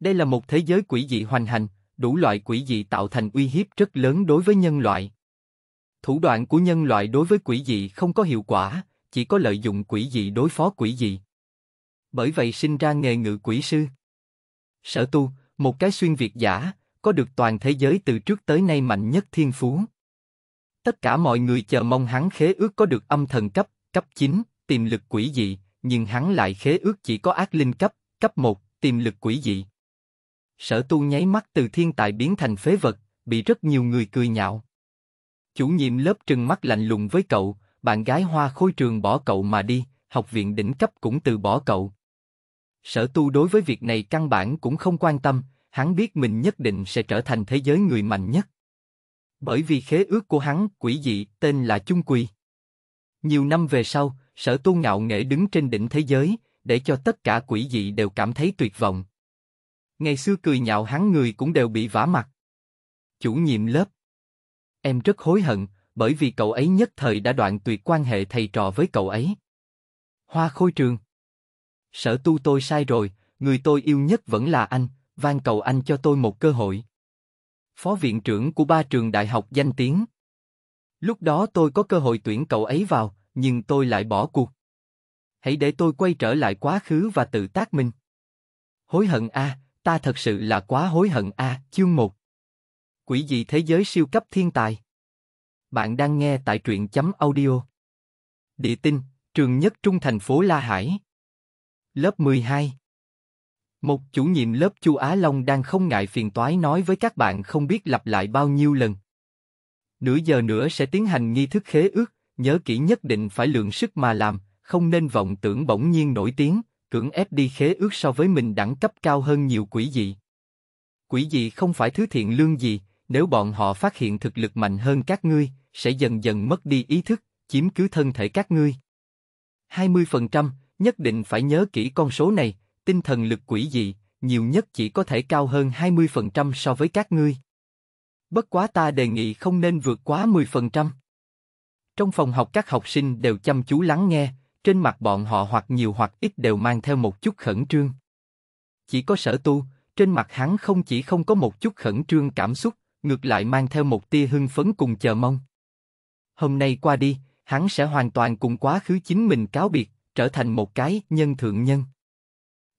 Đây là một thế giới quỷ dị hoành hành, đủ loại quỷ dị tạo thành uy hiếp rất lớn đối với nhân loại. Thủ đoạn của nhân loại đối với quỷ dị không có hiệu quả, chỉ có lợi dụng quỷ dị đối phó quỷ dị. Bởi vậy sinh ra nghề ngự quỷ sư. Sở tu, một cái xuyên việt giả, có được toàn thế giới từ trước tới nay mạnh nhất thiên phú. Tất cả mọi người chờ mong hắn khế ước có được âm thần cấp, cấp 9, tiềm lực quỷ dị, nhưng hắn lại khế ước chỉ có ác linh cấp, cấp 1, tiềm lực quỷ dị sở tu nháy mắt từ thiên tài biến thành phế vật, bị rất nhiều người cười nhạo. Chủ nhiệm lớp trừng mắt lạnh lùng với cậu, bạn gái hoa khôi trường bỏ cậu mà đi, học viện đỉnh cấp cũng từ bỏ cậu. Sở tu đối với việc này căn bản cũng không quan tâm, hắn biết mình nhất định sẽ trở thành thế giới người mạnh nhất. Bởi vì khế ước của hắn, quỷ dị, tên là Chung Quỳ. Nhiều năm về sau, sở tu ngạo nghễ đứng trên đỉnh thế giới, để cho tất cả quỷ dị đều cảm thấy tuyệt vọng. Ngày xưa cười nhạo hắn người cũng đều bị vả mặt. Chủ nhiệm lớp. Em rất hối hận, bởi vì cậu ấy nhất thời đã đoạn tuyệt quan hệ thầy trò với cậu ấy. Hoa khôi trường. Sở tu tôi sai rồi, người tôi yêu nhất vẫn là anh, van cầu anh cho tôi một cơ hội. Phó viện trưởng của ba trường đại học danh tiếng. Lúc đó tôi có cơ hội tuyển cậu ấy vào, nhưng tôi lại bỏ cuộc. Hãy để tôi quay trở lại quá khứ và tự tác mình. Hối hận a, à, ta thật sự là quá hối hận a à, chương một quỷ gì thế giới siêu cấp thiên tài bạn đang nghe tại truyện chấm audio địa tinh trường nhất trung thành phố la hải lớp 12 một chủ nhiệm lớp chu á long đang không ngại phiền toái nói với các bạn không biết lặp lại bao nhiêu lần nửa giờ nữa sẽ tiến hành nghi thức khế ước nhớ kỹ nhất định phải lượng sức mà làm không nên vọng tưởng bỗng nhiên nổi tiếng cưỡng ép đi khế ước so với mình đẳng cấp cao hơn nhiều quỷ dị. Quỷ dị không phải thứ thiện lương gì, nếu bọn họ phát hiện thực lực mạnh hơn các ngươi, sẽ dần dần mất đi ý thức, chiếm cứ thân thể các ngươi. 20%, nhất định phải nhớ kỹ con số này, tinh thần lực quỷ dị, nhiều nhất chỉ có thể cao hơn 20% so với các ngươi. Bất quá ta đề nghị không nên vượt quá 10%. Trong phòng học các học sinh đều chăm chú lắng nghe, trên mặt bọn họ hoặc nhiều hoặc ít đều mang theo một chút khẩn trương. Chỉ có sở tu, trên mặt hắn không chỉ không có một chút khẩn trương cảm xúc, ngược lại mang theo một tia hưng phấn cùng chờ mong. Hôm nay qua đi, hắn sẽ hoàn toàn cùng quá khứ chính mình cáo biệt, trở thành một cái nhân thượng nhân.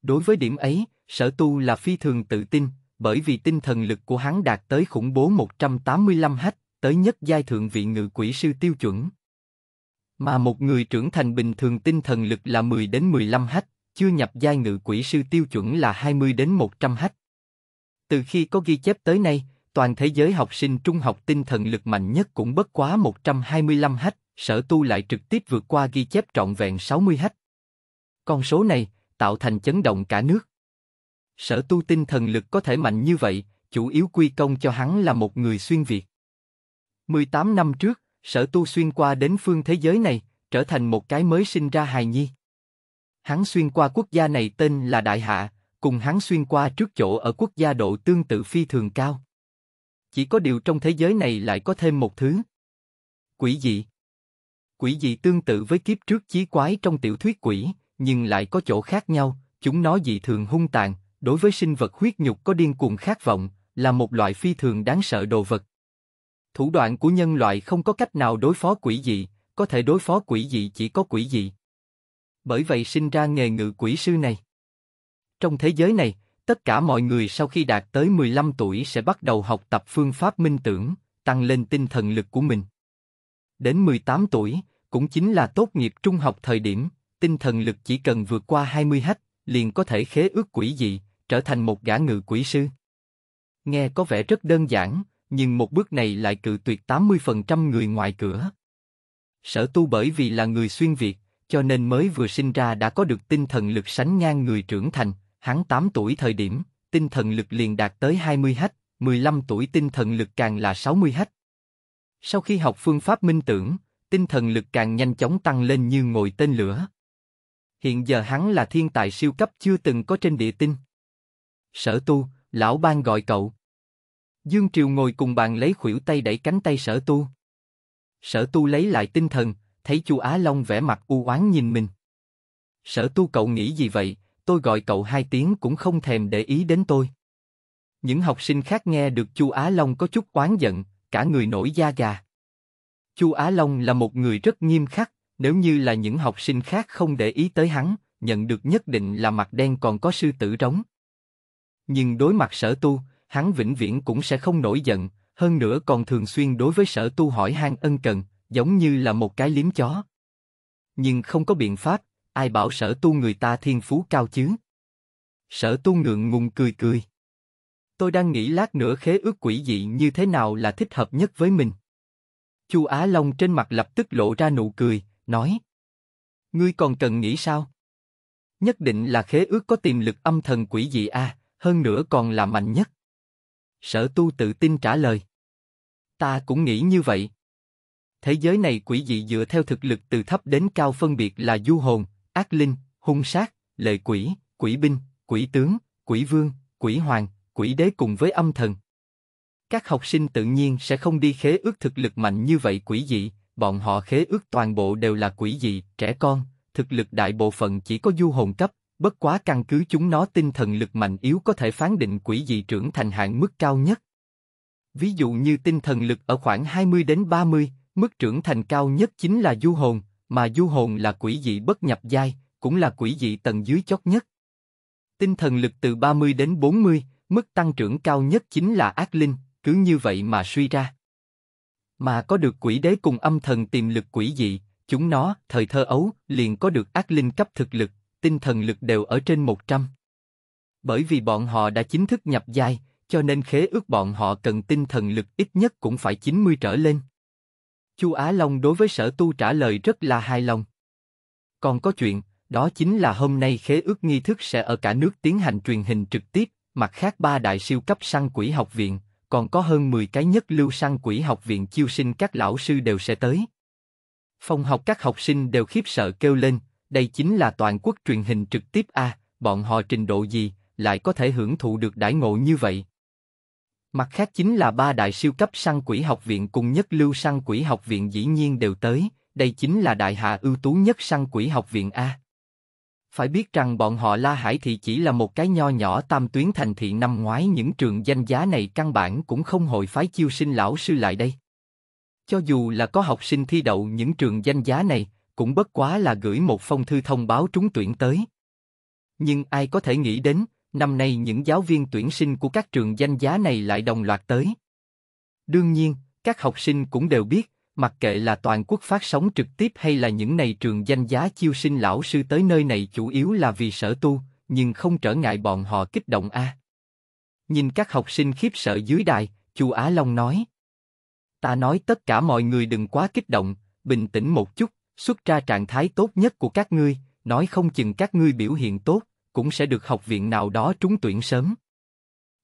Đối với điểm ấy, sở tu là phi thường tự tin, bởi vì tinh thần lực của hắn đạt tới khủng bố 185 h, tới nhất giai thượng vị ngự quỷ sư tiêu chuẩn. Mà một người trưởng thành bình thường tinh thần lực là 10 đến 15 hách, chưa nhập giai ngự quỷ sư tiêu chuẩn là 20 đến 100 hách. Từ khi có ghi chép tới nay, toàn thế giới học sinh trung học tinh thần lực mạnh nhất cũng bất quá 125 hách, sở tu lại trực tiếp vượt qua ghi chép trọn vẹn 60 hách. Con số này tạo thành chấn động cả nước. Sở tu tinh thần lực có thể mạnh như vậy, chủ yếu quy công cho hắn là một người xuyên Việt. 18 năm trước, sở tu xuyên qua đến phương thế giới này, trở thành một cái mới sinh ra hài nhi. Hắn xuyên qua quốc gia này tên là Đại Hạ, cùng hắn xuyên qua trước chỗ ở quốc gia độ tương tự phi thường cao. Chỉ có điều trong thế giới này lại có thêm một thứ. Quỷ dị. Quỷ dị tương tự với kiếp trước chí quái trong tiểu thuyết quỷ, nhưng lại có chỗ khác nhau, chúng nó dị thường hung tàn, đối với sinh vật huyết nhục có điên cuồng khát vọng, là một loại phi thường đáng sợ đồ vật, Thủ đoạn của nhân loại không có cách nào đối phó quỷ dị, có thể đối phó quỷ dị chỉ có quỷ dị. Bởi vậy sinh ra nghề ngự quỷ sư này. Trong thế giới này, tất cả mọi người sau khi đạt tới 15 tuổi sẽ bắt đầu học tập phương pháp minh tưởng, tăng lên tinh thần lực của mình. Đến 18 tuổi, cũng chính là tốt nghiệp trung học thời điểm, tinh thần lực chỉ cần vượt qua 20 h liền có thể khế ước quỷ dị, trở thành một gã ngự quỷ sư. Nghe có vẻ rất đơn giản, nhưng một bước này lại cự tuyệt 80% người ngoài cửa. Sở tu bởi vì là người xuyên Việt, cho nên mới vừa sinh ra đã có được tinh thần lực sánh ngang người trưởng thành, hắn 8 tuổi thời điểm, tinh thần lực liền đạt tới 20 hách, 15 tuổi tinh thần lực càng là 60 hách. Sau khi học phương pháp minh tưởng, tinh thần lực càng nhanh chóng tăng lên như ngồi tên lửa. Hiện giờ hắn là thiên tài siêu cấp chưa từng có trên địa tinh. Sở tu, lão ban gọi cậu. Dương Triều ngồi cùng bàn lấy khuỷu tay đẩy cánh tay sở tu. Sở tu lấy lại tinh thần, thấy chu Á Long vẻ mặt u oán nhìn mình. Sở tu cậu nghĩ gì vậy, tôi gọi cậu hai tiếng cũng không thèm để ý đến tôi. Những học sinh khác nghe được chu Á Long có chút oán giận, cả người nổi da gà. chu Á Long là một người rất nghiêm khắc, nếu như là những học sinh khác không để ý tới hắn, nhận được nhất định là mặt đen còn có sư tử trống. Nhưng đối mặt sở tu, hắn vĩnh viễn cũng sẽ không nổi giận, hơn nữa còn thường xuyên đối với sở tu hỏi han ân cần, giống như là một cái liếm chó. Nhưng không có biện pháp, ai bảo sở tu người ta thiên phú cao chứ. Sở tu ngượng ngùng cười cười. Tôi đang nghĩ lát nữa khế ước quỷ dị như thế nào là thích hợp nhất với mình. Chu Á Long trên mặt lập tức lộ ra nụ cười, nói. Ngươi còn cần nghĩ sao? Nhất định là khế ước có tiềm lực âm thần quỷ dị a, hơn nữa còn là mạnh nhất. Sở tu tự tin trả lời. Ta cũng nghĩ như vậy. Thế giới này quỷ dị dựa theo thực lực từ thấp đến cao phân biệt là du hồn, ác linh, hung sát, lệ quỷ, quỷ binh, quỷ tướng, quỷ vương, quỷ hoàng, quỷ đế cùng với âm thần. Các học sinh tự nhiên sẽ không đi khế ước thực lực mạnh như vậy quỷ dị, bọn họ khế ước toàn bộ đều là quỷ dị, trẻ con, thực lực đại bộ phận chỉ có du hồn cấp, bất quá căn cứ chúng nó tinh thần lực mạnh yếu có thể phán định quỷ dị trưởng thành hạng mức cao nhất. Ví dụ như tinh thần lực ở khoảng 20 đến 30, mức trưởng thành cao nhất chính là du hồn, mà du hồn là quỷ dị bất nhập giai, cũng là quỷ dị tầng dưới chót nhất. Tinh thần lực từ 30 đến 40, mức tăng trưởng cao nhất chính là ác linh, cứ như vậy mà suy ra. Mà có được quỷ đế cùng âm thần tiềm lực quỷ dị, chúng nó, thời thơ ấu, liền có được ác linh cấp thực lực, tinh thần lực đều ở trên 100. Bởi vì bọn họ đã chính thức nhập giai, cho nên khế ước bọn họ cần tinh thần lực ít nhất cũng phải 90 trở lên. Chu Á Long đối với sở tu trả lời rất là hài lòng. Còn có chuyện, đó chính là hôm nay khế ước nghi thức sẽ ở cả nước tiến hành truyền hình trực tiếp, mặt khác ba đại siêu cấp săn quỷ học viện, còn có hơn 10 cái nhất lưu săn quỷ học viện chiêu sinh các lão sư đều sẽ tới. Phòng học các học sinh đều khiếp sợ kêu lên, đây chính là toàn quốc truyền hình trực tiếp a, à, bọn họ trình độ gì, lại có thể hưởng thụ được đãi ngộ như vậy. Mặt khác chính là ba đại siêu cấp săn quỷ học viện cùng nhất lưu săn quỷ học viện dĩ nhiên đều tới, đây chính là đại hạ ưu tú nhất săn quỷ học viện A. Phải biết rằng bọn họ La Hải thì chỉ là một cái nho nhỏ tam tuyến thành thị năm ngoái những trường danh giá này căn bản cũng không hội phái chiêu sinh lão sư lại đây. Cho dù là có học sinh thi đậu những trường danh giá này, cũng bất quá là gửi một phong thư thông báo trúng tuyển tới. Nhưng ai có thể nghĩ đến, năm nay những giáo viên tuyển sinh của các trường danh giá này lại đồng loạt tới. Đương nhiên, các học sinh cũng đều biết, mặc kệ là toàn quốc phát sóng trực tiếp hay là những này trường danh giá chiêu sinh lão sư tới nơi này chủ yếu là vì sở tu, nhưng không trở ngại bọn họ kích động a. Nhìn các học sinh khiếp sợ dưới đài, Chu Á Long nói: "Ta nói tất cả mọi người đừng quá kích động, bình tĩnh một chút, xuất ra trạng thái tốt nhất của các ngươi, nói không chừng các ngươi biểu hiện tốt, cũng sẽ được học viện nào đó trúng tuyển sớm.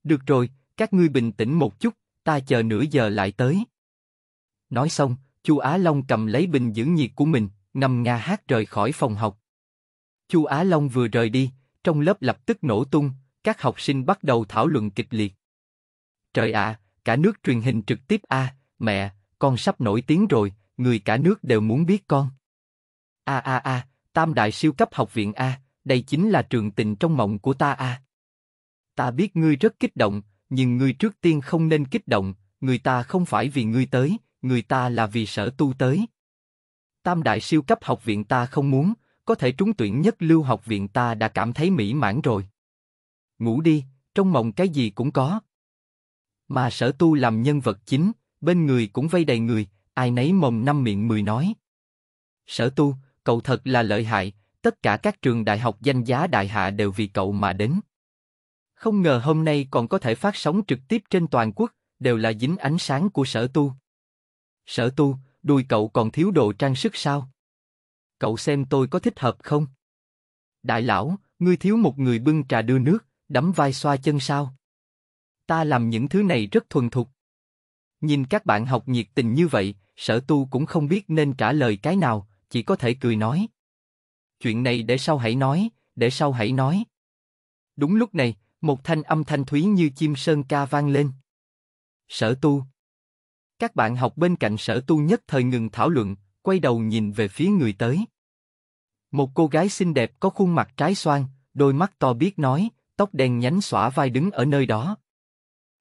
Được rồi, các ngươi bình tĩnh một chút, ta chờ nửa giờ lại tới. Nói xong, Chu Á Long cầm lấy bình giữ nhiệt của mình, ngâm nga hát rời khỏi phòng học. Chu Á Long vừa rời đi, trong lớp lập tức nổ tung, các học sinh bắt đầu thảo luận kịch liệt. Trời ạ, à, cả nước truyền hình trực tiếp a, à, mẹ, con sắp nổi tiếng rồi, người cả nước đều muốn biết con a a a, tam đại siêu cấp học viện A, đây chính là trường tình trong mộng của ta A. Ta biết ngươi rất kích động, nhưng ngươi trước tiên không nên kích động, người ta không phải vì ngươi tới, người ta là vì sở tu tới. Tam đại siêu cấp học viện ta không muốn, có thể trúng tuyển nhất lưu học viện ta đã cảm thấy mỹ mãn rồi. Ngủ đi, trong mộng cái gì cũng có. Mà sở tu làm nhân vật chính, bên người cũng vây đầy người, ai nấy mồm năm miệng mười nói. Sở tu, cậu thật là lợi hại, tất cả các trường đại học danh giá đại hạ đều vì cậu mà đến. Không ngờ hôm nay còn có thể phát sóng trực tiếp trên toàn quốc, đều là dính ánh sáng của sở tu. Sở tu, đùi cậu còn thiếu đồ trang sức sao? Cậu xem tôi có thích hợp không? Đại lão, ngươi thiếu một người bưng trà đưa nước, đấm vai xoa chân sao? Ta làm những thứ này rất thuần thục. Nhìn các bạn học nhiệt tình như vậy, sở tu cũng không biết nên trả lời cái nào, chỉ có thể cười nói. Chuyện này để sau hãy nói, để sau hãy nói. Đúng lúc này, một thanh âm thanh thúy như chim sơn ca vang lên. Sở tu. Các bạn học bên cạnh sở tu nhất thời ngừng thảo luận, quay đầu nhìn về phía người tới. Một cô gái xinh đẹp có khuôn mặt trái xoan, đôi mắt to biết nói, tóc đen nhánh xõa vai đứng ở nơi đó.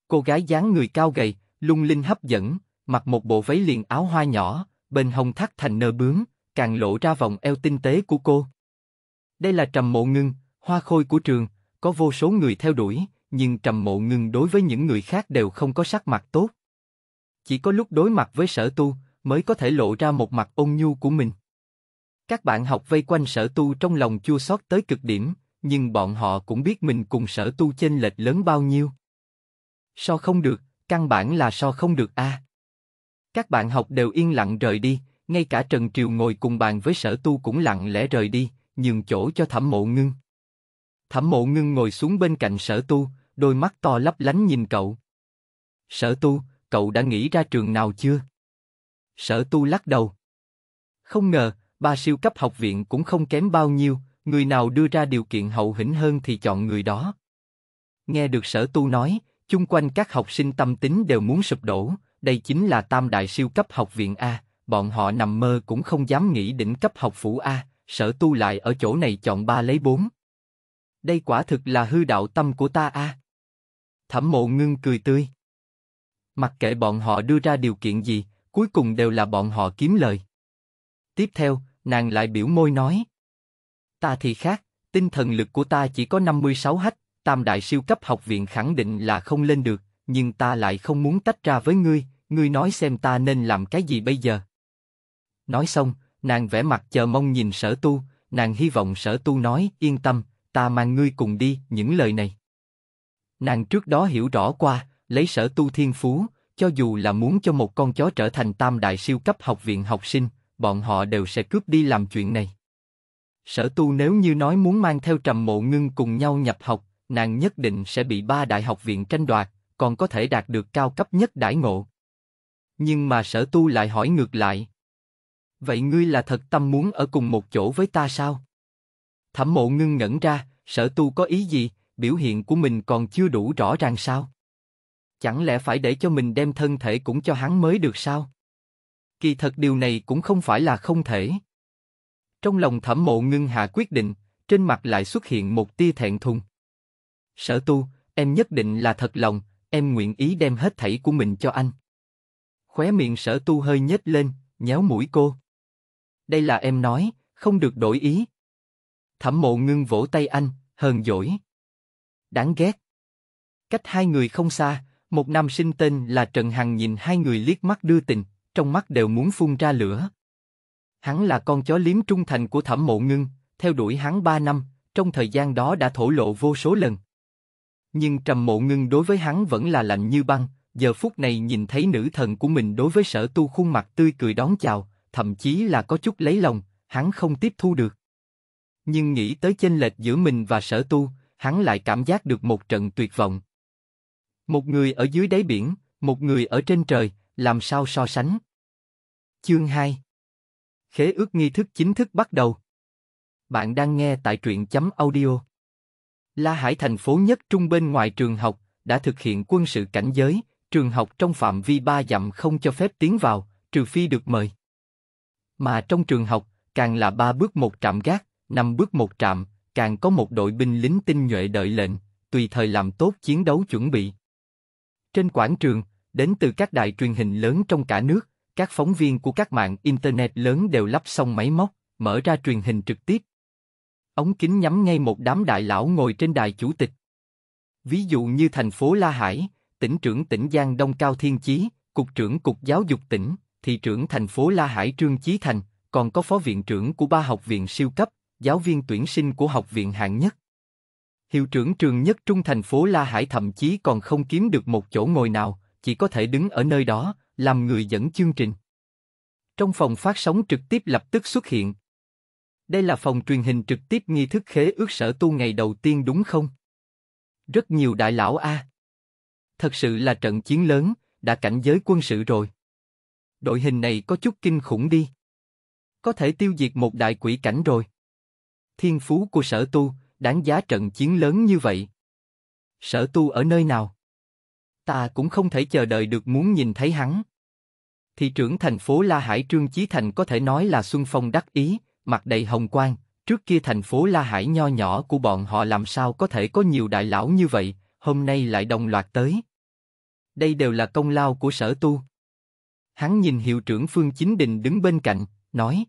Cô gái dáng người cao gầy, lung linh hấp dẫn, mặc một bộ váy liền áo hoa nhỏ, bên hồng thắt thành nơ bướm, càng lộ ra vòng eo tinh tế của cô. Đây là trầm mộ ngưng, hoa khôi của trường, có vô số người theo đuổi, nhưng trầm mộ ngưng đối với những người khác đều không có sắc mặt tốt. Chỉ có lúc đối mặt với sở tu, mới có thể lộ ra một mặt ôn nhu của mình. Các bạn học vây quanh sở tu trong lòng chua xót tới cực điểm, nhưng bọn họ cũng biết mình cùng sở tu chênh lệch lớn bao nhiêu. So không được, căn bản là so không được a. À. Các bạn học đều yên lặng rời đi, ngay cả Trần Triều ngồi cùng bàn với sở tu cũng lặng lẽ rời đi, nhường chỗ cho thẩm mộ ngưng. Thẩm mộ ngưng ngồi xuống bên cạnh sở tu, đôi mắt to lấp lánh nhìn cậu. Sở tu, cậu đã nghĩ ra trường nào chưa? Sở tu lắc đầu. Không ngờ, ba siêu cấp học viện cũng không kém bao nhiêu, người nào đưa ra điều kiện hậu hĩnh hơn thì chọn người đó. Nghe được sở tu nói, chung quanh các học sinh tâm tính đều muốn sụp đổ, đây chính là tam đại siêu cấp học viện A, bọn họ nằm mơ cũng không dám nghĩ đỉnh cấp học phủ A, sợ tu lại ở chỗ này chọn ba lấy bốn. Đây quả thực là hư đạo tâm của ta A. Thẩm mộ ngưng cười tươi. Mặc kệ bọn họ đưa ra điều kiện gì, cuối cùng đều là bọn họ kiếm lời. Tiếp theo, nàng lại biểu môi nói. Ta thì khác, tinh thần lực của ta chỉ có 56 hách, tam đại siêu cấp học viện khẳng định là không lên được, nhưng ta lại không muốn tách ra với ngươi, ngươi nói xem ta nên làm cái gì bây giờ? Nói xong, nàng vẽ mặt chờ mong nhìn sở tu, nàng hy vọng sở tu nói, yên tâm, ta mang ngươi cùng đi, những lời này. Nàng trước đó hiểu rõ qua, lấy sở tu thiên phú, cho dù là muốn cho một con chó trở thành tam đại siêu cấp học viện học sinh, bọn họ đều sẽ cướp đi làm chuyện này. Sở tu nếu như nói muốn mang theo trầm mộ ngưng cùng nhau nhập học, nàng nhất định sẽ bị ba đại học viện tranh đoạt, còn có thể đạt được cao cấp nhất đãi ngộ. Nhưng mà sở tu lại hỏi ngược lại, Vậy ngươi là thật tâm muốn ở cùng một chỗ với ta sao? Thẩm mộ ngưng ngẩn ra, sở tu có ý gì, biểu hiện của mình còn chưa đủ rõ ràng sao? Chẳng lẽ phải để cho mình đem thân thể cũng cho hắn mới được sao? Kỳ thật điều này cũng không phải là không thể. Trong lòng thẩm mộ ngưng hạ quyết định, trên mặt lại xuất hiện một tia thẹn thùng. Sở tu, em nhất định là thật lòng, em nguyện ý đem hết thảy của mình cho anh. Khóe miệng sở tu hơi nhếch lên, nhéo mũi cô đây là em nói, không được đổi ý. Thẩm mộ ngưng vỗ tay anh, hờn dỗi. Đáng ghét. Cách hai người không xa, một nam sinh tên là Trần Hằng nhìn hai người liếc mắt đưa tình, trong mắt đều muốn phun ra lửa. Hắn là con chó liếm trung thành của thẩm mộ ngưng, theo đuổi hắn ba năm, trong thời gian đó đã thổ lộ vô số lần. Nhưng trầm mộ ngưng đối với hắn vẫn là lạnh như băng, giờ phút này nhìn thấy nữ thần của mình đối với sở tu khuôn mặt tươi cười đón chào, thậm chí là có chút lấy lòng, hắn không tiếp thu được. Nhưng nghĩ tới chênh lệch giữa mình và sở tu, hắn lại cảm giác được một trận tuyệt vọng. Một người ở dưới đáy biển, một người ở trên trời, làm sao so sánh? Chương 2 Khế ước nghi thức chính thức bắt đầu. Bạn đang nghe tại truyện chấm audio. La Hải thành phố nhất trung bên ngoài trường học, đã thực hiện quân sự cảnh giới, trường học trong phạm vi ba dặm không cho phép tiến vào, trừ phi được mời. Mà trong trường học, càng là ba bước một trạm gác, năm bước một trạm, càng có một đội binh lính tinh nhuệ đợi lệnh, tùy thời làm tốt chiến đấu chuẩn bị. Trên quảng trường, đến từ các đài truyền hình lớn trong cả nước, các phóng viên của các mạng Internet lớn đều lắp xong máy móc, mở ra truyền hình trực tiếp. Ống kính nhắm ngay một đám đại lão ngồi trên đài chủ tịch. Ví dụ như thành phố La Hải, tỉnh trưởng tỉnh Giang Đông Cao Thiên Chí, cục trưởng cục giáo dục tỉnh, thị trưởng thành phố La Hải Trương Chí Thành, còn có phó viện trưởng của ba học viện siêu cấp, giáo viên tuyển sinh của học viện hạng nhất. Hiệu trưởng trường nhất trung thành phố La Hải thậm chí còn không kiếm được một chỗ ngồi nào, chỉ có thể đứng ở nơi đó, làm người dẫn chương trình. Trong phòng phát sóng trực tiếp lập tức xuất hiện. Đây là phòng truyền hình trực tiếp nghi thức khế ước sở tu ngày đầu tiên đúng không? Rất nhiều đại lão A. À. Thật sự là trận chiến lớn, đã cảnh giới quân sự rồi đội hình này có chút kinh khủng đi. Có thể tiêu diệt một đại quỷ cảnh rồi. Thiên phú của sở tu, đáng giá trận chiến lớn như vậy. Sở tu ở nơi nào? Ta cũng không thể chờ đợi được muốn nhìn thấy hắn. Thị trưởng thành phố La Hải Trương Chí Thành có thể nói là Xuân Phong đắc ý, mặt đầy hồng quang, trước kia thành phố La Hải nho nhỏ của bọn họ làm sao có thể có nhiều đại lão như vậy, hôm nay lại đồng loạt tới. Đây đều là công lao của sở tu. Hắn nhìn hiệu trưởng Phương Chính Đình đứng bên cạnh, nói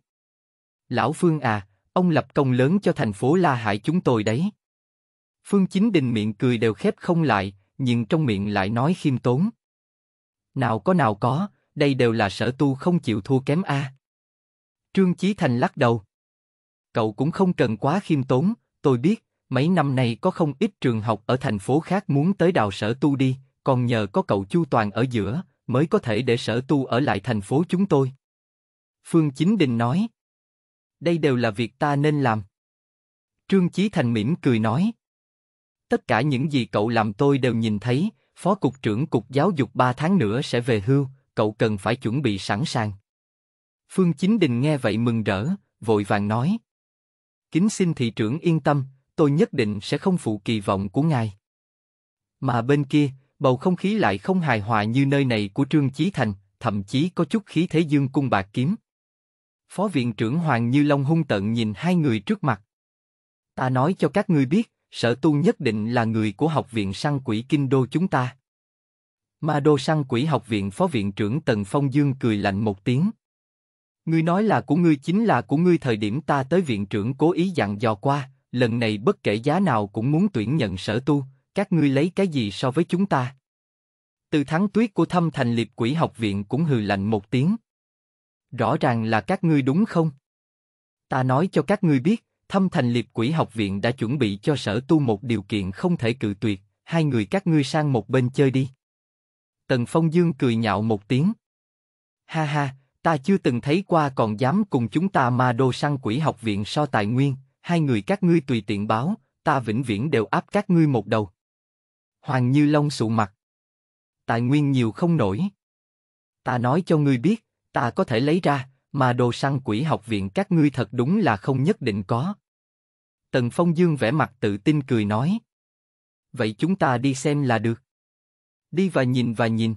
Lão Phương à, ông lập công lớn cho thành phố La Hải chúng tôi đấy. Phương Chính Đình miệng cười đều khép không lại, nhưng trong miệng lại nói khiêm tốn. Nào có nào có, đây đều là sở tu không chịu thua kém a. Trương Chí Thành lắc đầu. Cậu cũng không cần quá khiêm tốn, tôi biết, mấy năm nay có không ít trường học ở thành phố khác muốn tới đào sở tu đi, còn nhờ có cậu Chu Toàn ở giữa, mới có thể để sở tu ở lại thành phố chúng tôi. Phương Chính Đình nói. Đây đều là việc ta nên làm. Trương Chí Thành mỉm cười nói. Tất cả những gì cậu làm tôi đều nhìn thấy, Phó Cục trưởng Cục Giáo dục 3 tháng nữa sẽ về hưu, cậu cần phải chuẩn bị sẵn sàng. Phương Chính Đình nghe vậy mừng rỡ, vội vàng nói. Kính xin thị trưởng yên tâm, tôi nhất định sẽ không phụ kỳ vọng của ngài. Mà bên kia, bầu không khí lại không hài hòa như nơi này của Trương Chí Thành, thậm chí có chút khí thế dương cung bạc kiếm. Phó viện trưởng Hoàng Như Long hung tận nhìn hai người trước mặt. Ta nói cho các ngươi biết, sở tu nhất định là người của học viện săn quỷ kinh đô chúng ta. mà đô săn quỷ học viện phó viện trưởng Tần Phong Dương cười lạnh một tiếng. Ngươi nói là của ngươi chính là của ngươi thời điểm ta tới viện trưởng cố ý dặn dò qua, lần này bất kể giá nào cũng muốn tuyển nhận sở tu, các ngươi lấy cái gì so với chúng ta? Từ thắng tuyết của thâm thành liệp quỷ học viện cũng hừ lạnh một tiếng. Rõ ràng là các ngươi đúng không? Ta nói cho các ngươi biết, thâm thành liệp quỷ học viện đã chuẩn bị cho sở tu một điều kiện không thể cự tuyệt, hai người các ngươi sang một bên chơi đi. Tần Phong Dương cười nhạo một tiếng. Ha ha, ta chưa từng thấy qua còn dám cùng chúng ta ma đô sang quỷ học viện so tài nguyên, hai người các ngươi tùy tiện báo, ta vĩnh viễn đều áp các ngươi một đầu. Hoàng Như Long sụ mặt. Tài nguyên nhiều không nổi. Ta nói cho ngươi biết, ta có thể lấy ra, mà đồ săn quỷ học viện các ngươi thật đúng là không nhất định có. Tần Phong Dương vẻ mặt tự tin cười nói. Vậy chúng ta đi xem là được. Đi và nhìn và nhìn.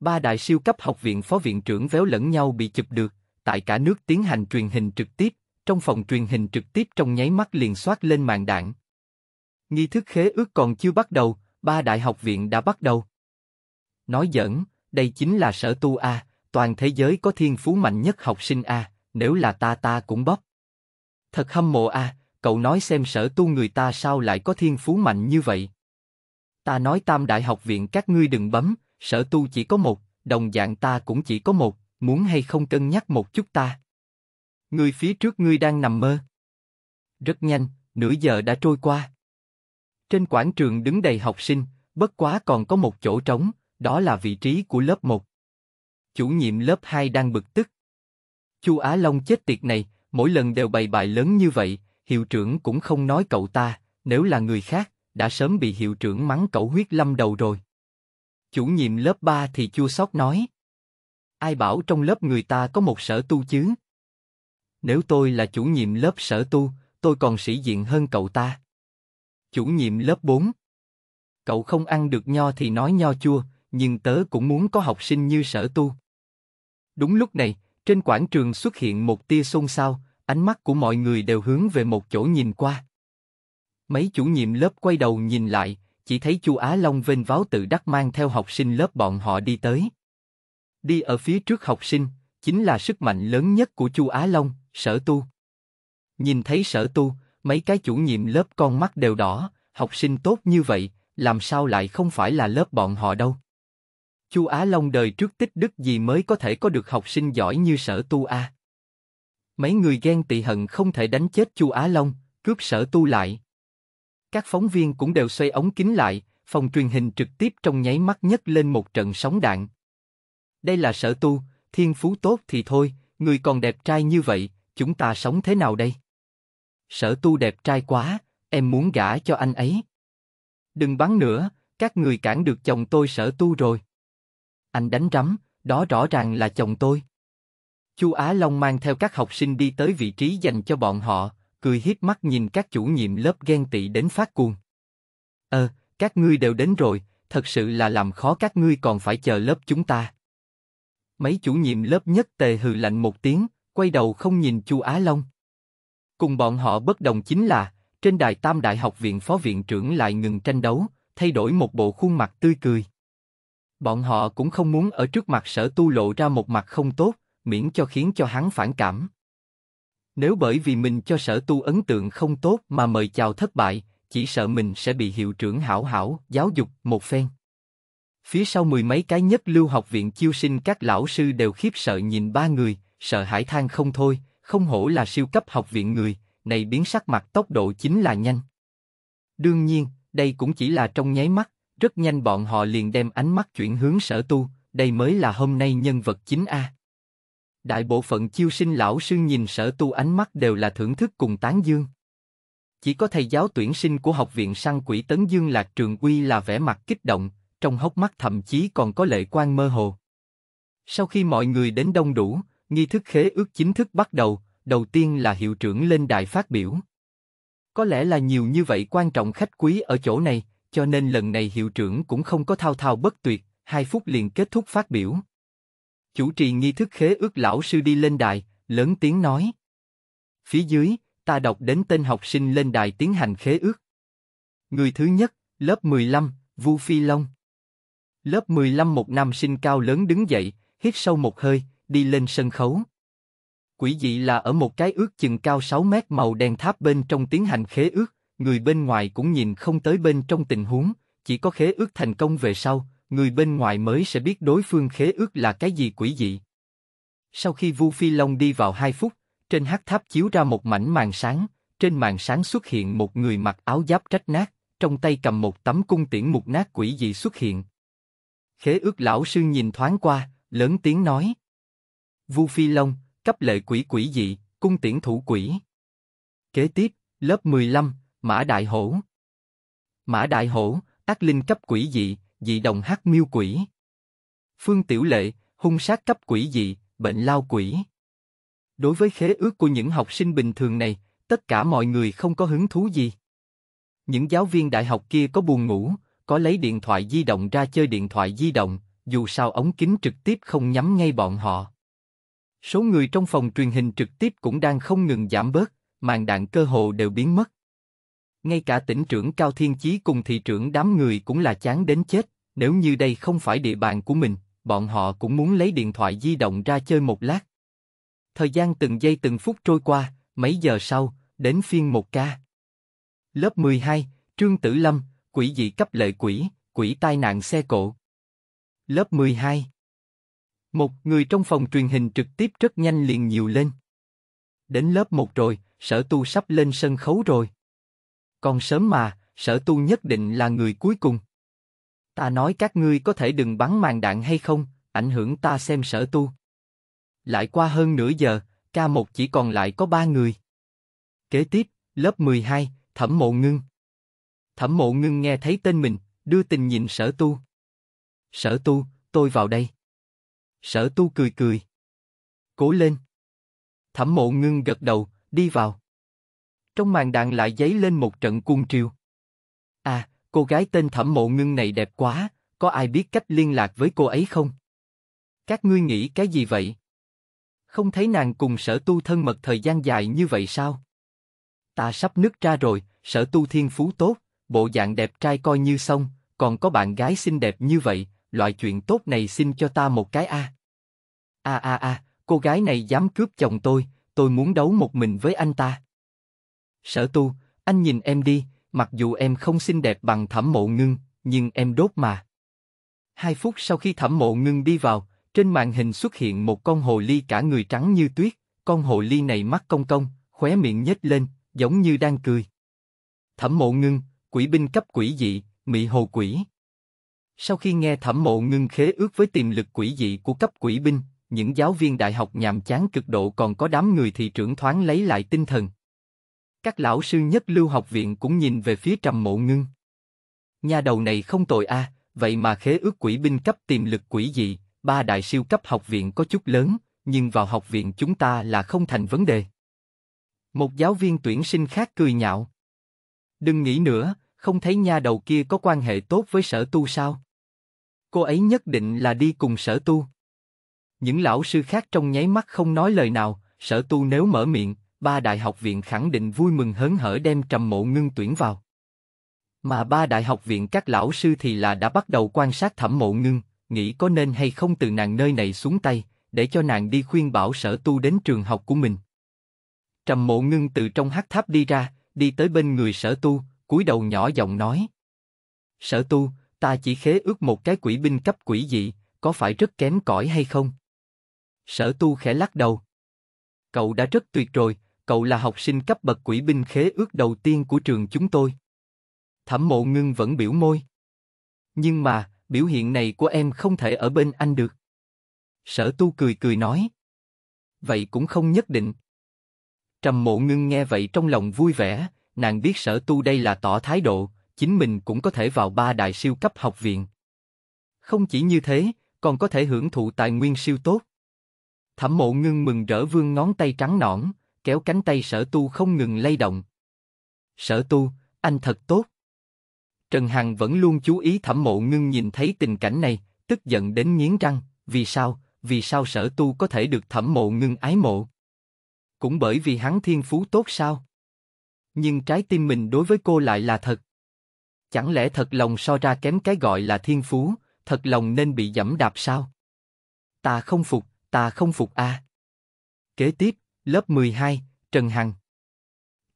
Ba đại siêu cấp học viện phó viện trưởng véo lẫn nhau bị chụp được, tại cả nước tiến hành truyền hình trực tiếp, trong phòng truyền hình trực tiếp trong nháy mắt liền soát lên màn đạn. Nghi thức khế ước còn chưa bắt đầu, ba đại học viện đã bắt đầu. Nói giỡn, đây chính là sở tu A, toàn thế giới có thiên phú mạnh nhất học sinh A, nếu là ta ta cũng bóp. Thật hâm mộ A, cậu nói xem sở tu người ta sao lại có thiên phú mạnh như vậy. Ta nói tam đại học viện các ngươi đừng bấm, sở tu chỉ có một, đồng dạng ta cũng chỉ có một, muốn hay không cân nhắc một chút ta. Người phía trước ngươi đang nằm mơ. Rất nhanh, nửa giờ đã trôi qua. Trên quảng trường đứng đầy học sinh, bất quá còn có một chỗ trống, đó là vị trí của lớp 1. Chủ nhiệm lớp 2 đang bực tức. Chu Á Long chết tiệt này, mỗi lần đều bày bài lớn như vậy, hiệu trưởng cũng không nói cậu ta, nếu là người khác, đã sớm bị hiệu trưởng mắng cậu huyết lâm đầu rồi. Chủ nhiệm lớp 3 thì chua xót nói. Ai bảo trong lớp người ta có một sở tu chứ? Nếu tôi là chủ nhiệm lớp sở tu, tôi còn sĩ diện hơn cậu ta chủ nhiệm lớp 4. Cậu không ăn được nho thì nói nho chua, nhưng tớ cũng muốn có học sinh như sở tu. Đúng lúc này, trên quảng trường xuất hiện một tia xôn xao, ánh mắt của mọi người đều hướng về một chỗ nhìn qua. Mấy chủ nhiệm lớp quay đầu nhìn lại, chỉ thấy Chu Á Long vênh váo tự đắc mang theo học sinh lớp bọn họ đi tới. Đi ở phía trước học sinh, chính là sức mạnh lớn nhất của Chu Á Long, Sở Tu. Nhìn thấy Sở Tu, Mấy cái chủ nhiệm lớp con mắt đều đỏ, học sinh tốt như vậy, làm sao lại không phải là lớp bọn họ đâu. Chu Á Long đời trước tích đức gì mới có thể có được học sinh giỏi như sở tu A. Mấy người ghen tị hận không thể đánh chết Chu Á Long, cướp sở tu lại. Các phóng viên cũng đều xoay ống kính lại, phòng truyền hình trực tiếp trong nháy mắt nhất lên một trận sóng đạn. Đây là sở tu, thiên phú tốt thì thôi, người còn đẹp trai như vậy, chúng ta sống thế nào đây? sở tu đẹp trai quá, em muốn gả cho anh ấy. Đừng bắn nữa, các người cản được chồng tôi sở tu rồi. Anh đánh rắm, đó rõ ràng là chồng tôi. Chu Á Long mang theo các học sinh đi tới vị trí dành cho bọn họ, cười hiếp mắt nhìn các chủ nhiệm lớp ghen tị đến phát cuồng. Ờ, các ngươi đều đến rồi, thật sự là làm khó các ngươi còn phải chờ lớp chúng ta. Mấy chủ nhiệm lớp nhất tề hừ lạnh một tiếng, quay đầu không nhìn Chu Á Long. Cùng bọn họ bất đồng chính là, trên đài Tam Đại học viện phó viện trưởng lại ngừng tranh đấu, thay đổi một bộ khuôn mặt tươi cười. Bọn họ cũng không muốn ở trước mặt sở tu lộ ra một mặt không tốt, miễn cho khiến cho hắn phản cảm. Nếu bởi vì mình cho sở tu ấn tượng không tốt mà mời chào thất bại, chỉ sợ mình sẽ bị hiệu trưởng hảo hảo, giáo dục, một phen. Phía sau mười mấy cái nhất lưu học viện chiêu sinh các lão sư đều khiếp sợ nhìn ba người, sợ hãi than không thôi, không hổ là siêu cấp học viện người, này biến sắc mặt tốc độ chính là nhanh. Đương nhiên, đây cũng chỉ là trong nháy mắt, rất nhanh bọn họ liền đem ánh mắt chuyển hướng sở tu, đây mới là hôm nay nhân vật chính A. Đại bộ phận chiêu sinh lão sư nhìn sở tu ánh mắt đều là thưởng thức cùng tán dương. Chỉ có thầy giáo tuyển sinh của học viện săn quỷ Tấn Dương Lạc Trường Quy là vẻ mặt kích động, trong hốc mắt thậm chí còn có lệ quan mơ hồ. Sau khi mọi người đến đông đủ, Nghi thức khế ước chính thức bắt đầu, đầu tiên là hiệu trưởng lên đài phát biểu. Có lẽ là nhiều như vậy quan trọng khách quý ở chỗ này, cho nên lần này hiệu trưởng cũng không có thao thao bất tuyệt, hai phút liền kết thúc phát biểu. Chủ trì nghi thức khế ước lão sư đi lên đài, lớn tiếng nói. Phía dưới, ta đọc đến tên học sinh lên đài tiến hành khế ước. Người thứ nhất, lớp 15, Vu Phi Long. Lớp 15 một nam sinh cao lớn đứng dậy, hít sâu một hơi, đi lên sân khấu. Quỷ dị là ở một cái ước chừng cao 6 mét màu đen tháp bên trong tiến hành khế ước, người bên ngoài cũng nhìn không tới bên trong tình huống, chỉ có khế ước thành công về sau, người bên ngoài mới sẽ biết đối phương khế ước là cái gì quỷ dị. Sau khi Vu Phi Long đi vào 2 phút, trên hắc tháp chiếu ra một mảnh màn sáng, trên màn sáng xuất hiện một người mặc áo giáp rách nát, trong tay cầm một tấm cung tiễn mục nát quỷ dị xuất hiện. Khế ước lão sư nhìn thoáng qua, lớn tiếng nói. Vu Phi Long, cấp lệ quỷ quỷ dị, cung tiễn thủ quỷ. Kế tiếp, lớp 15, Mã Đại Hổ. Mã Đại Hổ, tác linh cấp quỷ dị, dị đồng hắc miêu quỷ. Phương Tiểu Lệ, hung sát cấp quỷ dị, bệnh lao quỷ. Đối với khế ước của những học sinh bình thường này, tất cả mọi người không có hứng thú gì. Những giáo viên đại học kia có buồn ngủ, có lấy điện thoại di động ra chơi điện thoại di động, dù sao ống kính trực tiếp không nhắm ngay bọn họ. Số người trong phòng truyền hình trực tiếp cũng đang không ngừng giảm bớt, màn đạn cơ hồ đều biến mất. Ngay cả tỉnh trưởng Cao Thiên Chí cùng thị trưởng đám người cũng là chán đến chết, nếu như đây không phải địa bàn của mình, bọn họ cũng muốn lấy điện thoại di động ra chơi một lát. Thời gian từng giây từng phút trôi qua, mấy giờ sau, đến phiên một ca. Lớp 12, Trương Tử Lâm, quỷ dị cấp lợi quỷ, quỷ tai nạn xe cộ. Lớp 12 một người trong phòng truyền hình trực tiếp rất nhanh liền nhiều lên. Đến lớp 1 rồi, sở tu sắp lên sân khấu rồi. Còn sớm mà, sở tu nhất định là người cuối cùng. Ta nói các ngươi có thể đừng bắn màn đạn hay không, ảnh hưởng ta xem sở tu. Lại qua hơn nửa giờ, ca một chỉ còn lại có ba người. Kế tiếp, lớp 12, Thẩm Mộ Ngưng. Thẩm Mộ Ngưng nghe thấy tên mình, đưa tình nhìn sở tu. Sở tu, tôi vào đây. Sở tu cười cười. Cố lên. Thẩm mộ ngưng gật đầu, đi vào. Trong màn đạn lại giấy lên một trận cuồng triều. À, cô gái tên thẩm mộ ngưng này đẹp quá, có ai biết cách liên lạc với cô ấy không? Các ngươi nghĩ cái gì vậy? Không thấy nàng cùng sở tu thân mật thời gian dài như vậy sao? Ta sắp nứt ra rồi, sở tu thiên phú tốt, bộ dạng đẹp trai coi như xong, còn có bạn gái xinh đẹp như vậy, loại chuyện tốt này xin cho ta một cái a. À. À a, à, à, cô gái này dám cướp chồng tôi, tôi muốn đấu một mình với anh ta. Sở tu, anh nhìn em đi, mặc dù em không xinh đẹp bằng thẩm mộ ngưng, nhưng em đốt mà. Hai phút sau khi thẩm mộ ngưng đi vào, trên màn hình xuất hiện một con hồ ly cả người trắng như tuyết, con hồ ly này mắt cong cong, khóe miệng nhếch lên, giống như đang cười. Thẩm mộ ngưng, quỷ binh cấp quỷ dị, mị hồ quỷ. Sau khi nghe thẩm mộ ngưng khế ước với tiềm lực quỷ dị của cấp quỷ binh, những giáo viên đại học nhàm chán cực độ còn có đám người thị trưởng thoáng lấy lại tinh thần. Các lão sư nhất lưu học viện cũng nhìn về phía trầm mộ ngưng. Nhà đầu này không tội a, à, vậy mà khế ước quỷ binh cấp tiềm lực quỷ dị, ba đại siêu cấp học viện có chút lớn, nhưng vào học viện chúng ta là không thành vấn đề. Một giáo viên tuyển sinh khác cười nhạo. Đừng nghĩ nữa, không thấy nha đầu kia có quan hệ tốt với sở tu sao? Cô ấy nhất định là đi cùng sở tu. Những lão sư khác trong nháy mắt không nói lời nào, sở tu nếu mở miệng, ba đại học viện khẳng định vui mừng hớn hở đem trầm mộ ngưng tuyển vào. Mà ba đại học viện các lão sư thì là đã bắt đầu quan sát thẩm mộ ngưng, nghĩ có nên hay không từ nàng nơi này xuống tay, để cho nàng đi khuyên bảo sở tu đến trường học của mình. Trầm mộ ngưng từ trong hát tháp đi ra, đi tới bên người sở tu, cúi đầu nhỏ giọng nói. Sở tu, ta chỉ khế ước một cái quỷ binh cấp quỷ dị, có phải rất kém cỏi hay không? Sở tu khẽ lắc đầu. Cậu đã rất tuyệt rồi, cậu là học sinh cấp bậc quỷ binh khế ước đầu tiên của trường chúng tôi. Thẩm mộ ngưng vẫn biểu môi. Nhưng mà, biểu hiện này của em không thể ở bên anh được. Sở tu cười cười nói. Vậy cũng không nhất định. Trầm mộ ngưng nghe vậy trong lòng vui vẻ, nàng biết sở tu đây là tỏ thái độ, chính mình cũng có thể vào ba đại siêu cấp học viện. Không chỉ như thế, còn có thể hưởng thụ tài nguyên siêu tốt. Thẩm mộ ngưng mừng rỡ vương ngón tay trắng nõn, kéo cánh tay sở tu không ngừng lay động. Sở tu, anh thật tốt. Trần Hằng vẫn luôn chú ý thẩm mộ ngưng nhìn thấy tình cảnh này, tức giận đến nghiến răng, vì sao, vì sao sở tu có thể được thẩm mộ ngưng ái mộ? Cũng bởi vì hắn thiên phú tốt sao? Nhưng trái tim mình đối với cô lại là thật. Chẳng lẽ thật lòng so ra kém cái gọi là thiên phú, thật lòng nên bị dẫm đạp sao? Ta không phục, ta không phục a. À. Kế tiếp, lớp 12, Trần Hằng.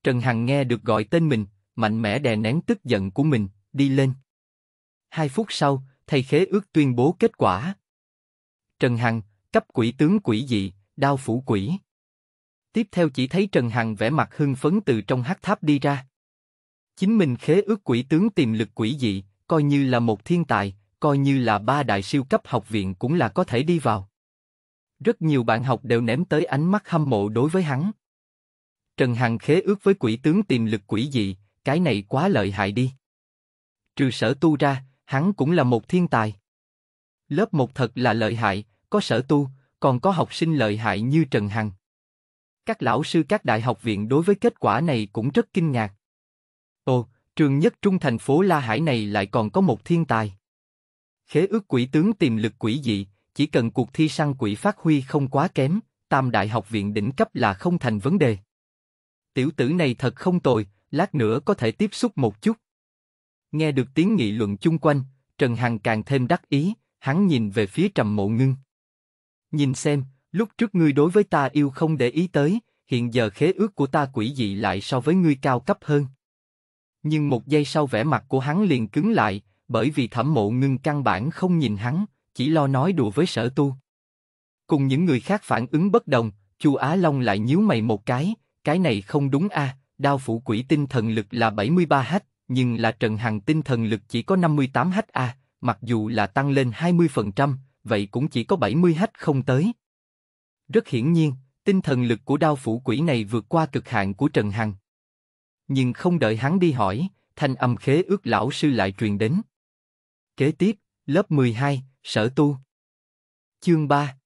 Trần Hằng nghe được gọi tên mình, mạnh mẽ đè nén tức giận của mình, đi lên. Hai phút sau, thầy khế ước tuyên bố kết quả. Trần Hằng, cấp quỷ tướng quỷ dị, đao phủ quỷ. Tiếp theo chỉ thấy Trần Hằng vẻ mặt hưng phấn từ trong hắc tháp đi ra. Chính mình khế ước quỷ tướng tiềm lực quỷ dị, coi như là một thiên tài, coi như là ba đại siêu cấp học viện cũng là có thể đi vào. Rất nhiều bạn học đều ném tới ánh mắt hâm mộ đối với hắn. Trần Hằng khế ước với quỷ tướng tiềm lực quỷ dị, cái này quá lợi hại đi. Trừ sở tu ra, hắn cũng là một thiên tài. Lớp một thật là lợi hại, có sở tu, còn có học sinh lợi hại như Trần Hằng. Các lão sư các đại học viện đối với kết quả này cũng rất kinh ngạc. Ồ, trường nhất trung thành phố La Hải này lại còn có một thiên tài. Khế ước quỷ tướng tiềm lực quỷ dị, chỉ cần cuộc thi săn quỷ phát huy không quá kém, tam đại học viện đỉnh cấp là không thành vấn đề. Tiểu tử này thật không tồi, lát nữa có thể tiếp xúc một chút. Nghe được tiếng nghị luận chung quanh, Trần Hằng càng thêm đắc ý, hắn nhìn về phía trầm mộ ngưng. Nhìn xem, lúc trước ngươi đối với ta yêu không để ý tới, hiện giờ khế ước của ta quỷ dị lại so với ngươi cao cấp hơn. Nhưng một giây sau vẻ mặt của hắn liền cứng lại, bởi vì thẩm mộ ngưng căn bản không nhìn hắn, chỉ lo nói đùa với sở tu. Cùng những người khác phản ứng bất đồng, Chu Á Long lại nhíu mày một cái, cái này không đúng a, à, đao phủ quỷ tinh thần lực là 73h, nhưng là Trần Hằng tinh thần lực chỉ có 58h a, à, mặc dù là tăng lên 20%, vậy cũng chỉ có 70h không tới. Rất hiển nhiên, tinh thần lực của đao phủ quỷ này vượt qua cực hạn của Trần Hằng. Nhưng không đợi hắn đi hỏi, thanh âm khế ước lão sư lại truyền đến. Kế tiếp, lớp 12, sở tu. Chương 3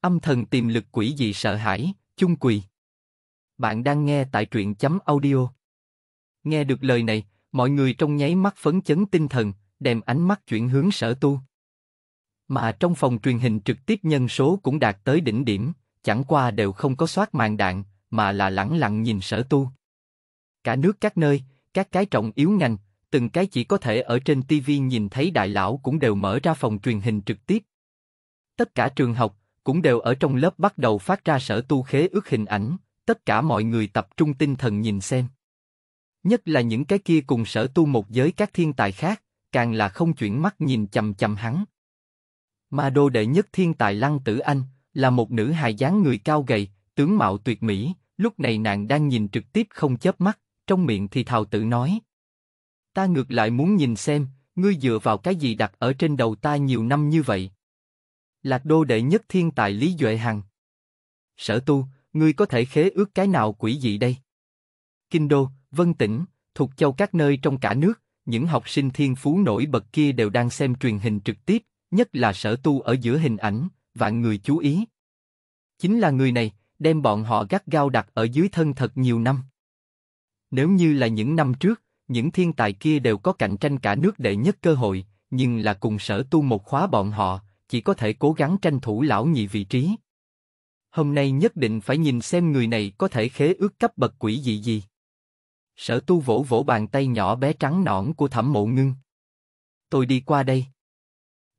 Âm thần tiềm lực quỷ dị sợ hãi, chung quỳ. Bạn đang nghe tại truyện chấm audio. Nghe được lời này, mọi người trong nháy mắt phấn chấn tinh thần, đem ánh mắt chuyển hướng sở tu. Mà trong phòng truyền hình trực tiếp nhân số cũng đạt tới đỉnh điểm, chẳng qua đều không có soát màn đạn, mà là lẳng lặng nhìn sở tu. Cả nước các nơi, các cái trọng yếu ngành, từng cái chỉ có thể ở trên TV nhìn thấy đại lão cũng đều mở ra phòng truyền hình trực tiếp. Tất cả trường học cũng đều ở trong lớp bắt đầu phát ra sở tu khế ước hình ảnh, tất cả mọi người tập trung tinh thần nhìn xem. Nhất là những cái kia cùng sở tu một giới các thiên tài khác, càng là không chuyển mắt nhìn chầm chầm hắn. Mà đô đệ nhất thiên tài Lăng Tử Anh là một nữ hài dáng người cao gầy, tướng mạo tuyệt mỹ, lúc này nàng đang nhìn trực tiếp không chớp mắt, trong miệng thì thào tự nói, ta ngược lại muốn nhìn xem, ngươi dựa vào cái gì đặt ở trên đầu ta nhiều năm như vậy. Lạc đô đệ nhất thiên tài Lý Duệ Hằng. Sở tu, ngươi có thể khế ước cái nào quỷ dị đây? Kinh đô, Vân tỉnh, thuộc châu các nơi trong cả nước, những học sinh thiên phú nổi bật kia đều đang xem truyền hình trực tiếp, nhất là sở tu ở giữa hình ảnh, vạn người chú ý. Chính là người này, đem bọn họ gắt gao đặt ở dưới thân thật nhiều năm. Nếu như là những năm trước, những thiên tài kia đều có cạnh tranh cả nước đệ nhất cơ hội, nhưng là cùng sở tu một khóa bọn họ, chỉ có thể cố gắng tranh thủ lão nhị vị trí. Hôm nay nhất định phải nhìn xem người này có thể khế ước cấp bậc quỷ dị gì. Sở tu vỗ vỗ bàn tay nhỏ bé trắng nõn của thẩm mộ ngưng. Tôi đi qua đây.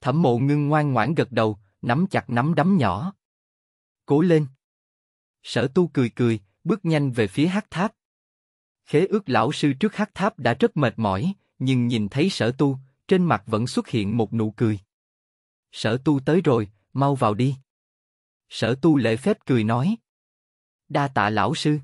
Thẩm mộ ngưng ngoan ngoãn gật đầu, nắm chặt nắm đấm nhỏ. Cố lên. Sở tu cười cười, bước nhanh về phía hát tháp, Khế ước lão sư trước hắc tháp đã rất mệt mỏi, nhưng nhìn thấy sở tu, trên mặt vẫn xuất hiện một nụ cười. Sở tu tới rồi, mau vào đi. Sở tu lễ phép cười nói. Đa tạ lão sư.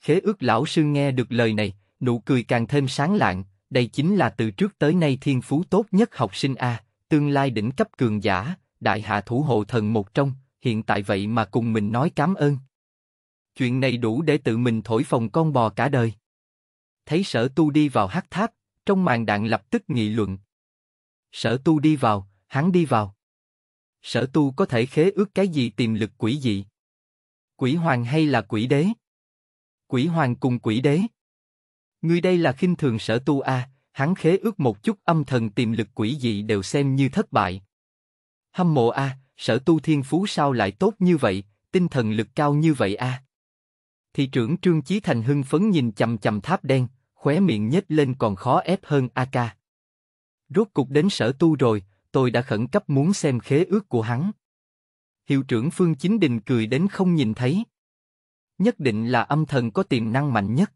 Khế ước lão sư nghe được lời này, nụ cười càng thêm sáng lạng, đây chính là từ trước tới nay thiên phú tốt nhất học sinh A, tương lai đỉnh cấp cường giả, đại hạ thủ hộ thần một trong, hiện tại vậy mà cùng mình nói cảm ơn chuyện này đủ để tự mình thổi phồng con bò cả đời. Thấy sở tu đi vào hắc tháp, trong màn đạn lập tức nghị luận. Sở tu đi vào, hắn đi vào. Sở tu có thể khế ước cái gì tiềm lực quỷ dị? Quỷ hoàng hay là quỷ đế? Quỷ hoàng cùng quỷ đế. Người đây là khinh thường sở tu a, à, hắn khế ước một chút âm thần tiềm lực quỷ dị đều xem như thất bại. Hâm mộ a, à, sở tu thiên phú sao lại tốt như vậy, tinh thần lực cao như vậy a. À? thị trưởng Trương Chí Thành hưng phấn nhìn chầm chầm tháp đen, khóe miệng nhếch lên còn khó ép hơn A Ca. Rốt cục đến sở tu rồi, tôi đã khẩn cấp muốn xem khế ước của hắn. Hiệu trưởng Phương Chính Đình cười đến không nhìn thấy. Nhất định là âm thần có tiềm năng mạnh nhất.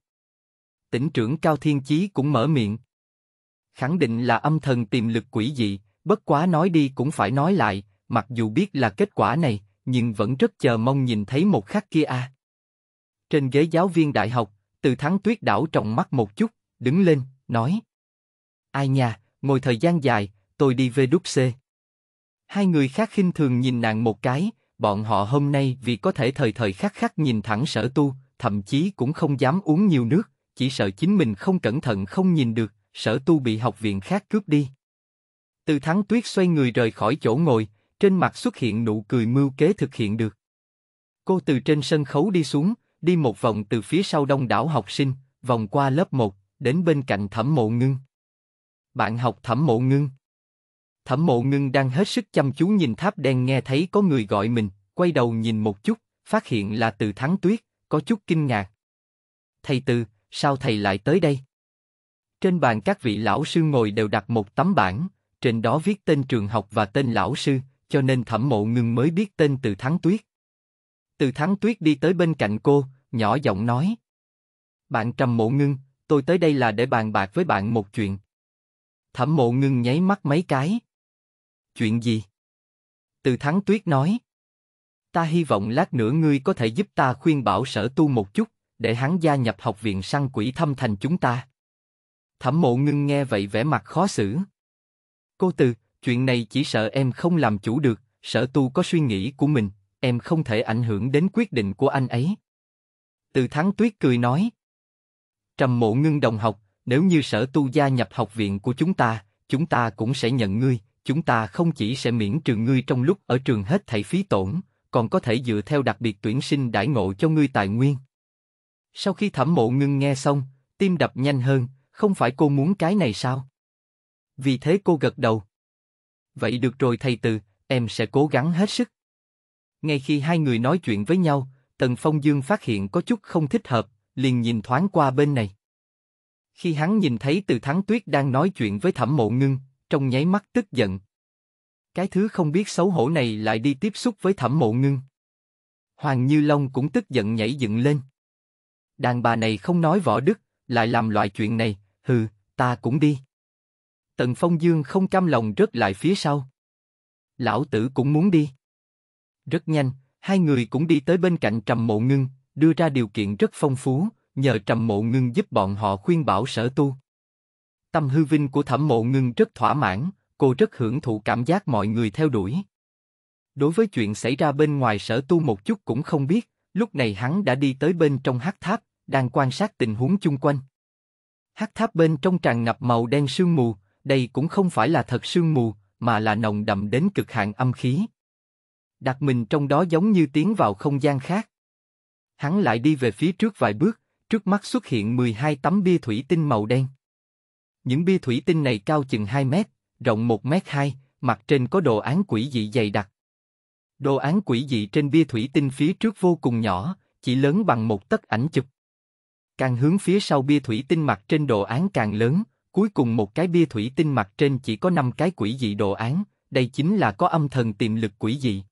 Tỉnh trưởng Cao Thiên Chí cũng mở miệng. Khẳng định là âm thần tiềm lực quỷ dị, bất quá nói đi cũng phải nói lại, mặc dù biết là kết quả này, nhưng vẫn rất chờ mong nhìn thấy một khắc kia a. À trên ghế giáo viên đại học, từ thắng tuyết đảo trọng mắt một chút, đứng lên, nói. Ai nha ngồi thời gian dài, tôi đi về đúc xê. Hai người khác khinh thường nhìn nàng một cái, bọn họ hôm nay vì có thể thời thời khắc khắc nhìn thẳng sở tu, thậm chí cũng không dám uống nhiều nước, chỉ sợ chính mình không cẩn thận không nhìn được, sở tu bị học viện khác cướp đi. Từ thắng tuyết xoay người rời khỏi chỗ ngồi, trên mặt xuất hiện nụ cười mưu kế thực hiện được. Cô từ trên sân khấu đi xuống, đi một vòng từ phía sau đông đảo học sinh, vòng qua lớp 1, đến bên cạnh thẩm mộ ngưng. Bạn học thẩm mộ ngưng. Thẩm mộ ngưng đang hết sức chăm chú nhìn tháp đen nghe thấy có người gọi mình, quay đầu nhìn một chút, phát hiện là từ thắng tuyết, có chút kinh ngạc. Thầy từ, sao thầy lại tới đây? Trên bàn các vị lão sư ngồi đều đặt một tấm bảng, trên đó viết tên trường học và tên lão sư, cho nên thẩm mộ ngưng mới biết tên từ thắng tuyết. Từ thắng tuyết đi tới bên cạnh cô, nhỏ giọng nói. Bạn Trầm Mộ Ngưng, tôi tới đây là để bàn bạc với bạn một chuyện. Thẩm Mộ Ngưng nháy mắt mấy cái. Chuyện gì? Từ Thắng Tuyết nói. Ta hy vọng lát nữa ngươi có thể giúp ta khuyên bảo sở tu một chút, để hắn gia nhập học viện săn quỷ thâm thành chúng ta. Thẩm Mộ Ngưng nghe vậy vẻ mặt khó xử. Cô Từ, chuyện này chỉ sợ em không làm chủ được, sở tu có suy nghĩ của mình, em không thể ảnh hưởng đến quyết định của anh ấy. Từ Thắng Tuyết cười nói. Trầm Mộ Ngưng đồng học, nếu như sở tu gia nhập học viện của chúng ta, chúng ta cũng sẽ nhận ngươi, chúng ta không chỉ sẽ miễn trừ ngươi trong lúc ở trường hết thảy phí tổn, còn có thể dựa theo đặc biệt tuyển sinh đại ngộ cho ngươi tài nguyên. Sau khi thẩm mộ ngưng nghe xong, tim đập nhanh hơn, không phải cô muốn cái này sao? Vì thế cô gật đầu. Vậy được rồi thầy từ, em sẽ cố gắng hết sức. Ngay khi hai người nói chuyện với nhau, Tần Phong Dương phát hiện có chút không thích hợp, liền nhìn thoáng qua bên này. Khi hắn nhìn thấy Từ Thắng Tuyết đang nói chuyện với Thẩm Mộ Ngưng, trong nháy mắt tức giận. Cái thứ không biết xấu hổ này lại đi tiếp xúc với Thẩm Mộ Ngưng. Hoàng Như Long cũng tức giận nhảy dựng lên. Đàn bà này không nói võ đức, lại làm loại chuyện này, hừ, ta cũng đi. Tần Phong Dương không cam lòng rớt lại phía sau. Lão tử cũng muốn đi. Rất nhanh, Hai người cũng đi tới bên cạnh Trầm Mộ Ngưng, đưa ra điều kiện rất phong phú, nhờ Trầm Mộ Ngưng giúp bọn họ khuyên bảo sở tu. Tâm hư vinh của Thẩm Mộ Ngưng rất thỏa mãn, cô rất hưởng thụ cảm giác mọi người theo đuổi. Đối với chuyện xảy ra bên ngoài sở tu một chút cũng không biết, lúc này hắn đã đi tới bên trong hắc tháp, đang quan sát tình huống chung quanh. Hắc tháp bên trong tràn ngập màu đen sương mù, đây cũng không phải là thật sương mù, mà là nồng đậm đến cực hạn âm khí, đặt mình trong đó giống như tiến vào không gian khác. Hắn lại đi về phía trước vài bước, trước mắt xuất hiện 12 tấm bia thủy tinh màu đen. Những bia thủy tinh này cao chừng 2 mét, rộng 1 mét 2, mặt trên có đồ án quỷ dị dày đặc. Đồ án quỷ dị trên bia thủy tinh phía trước vô cùng nhỏ, chỉ lớn bằng một tấc ảnh chụp. Càng hướng phía sau bia thủy tinh mặt trên đồ án càng lớn, cuối cùng một cái bia thủy tinh mặt trên chỉ có 5 cái quỷ dị đồ án, đây chính là có âm thần tiềm lực quỷ dị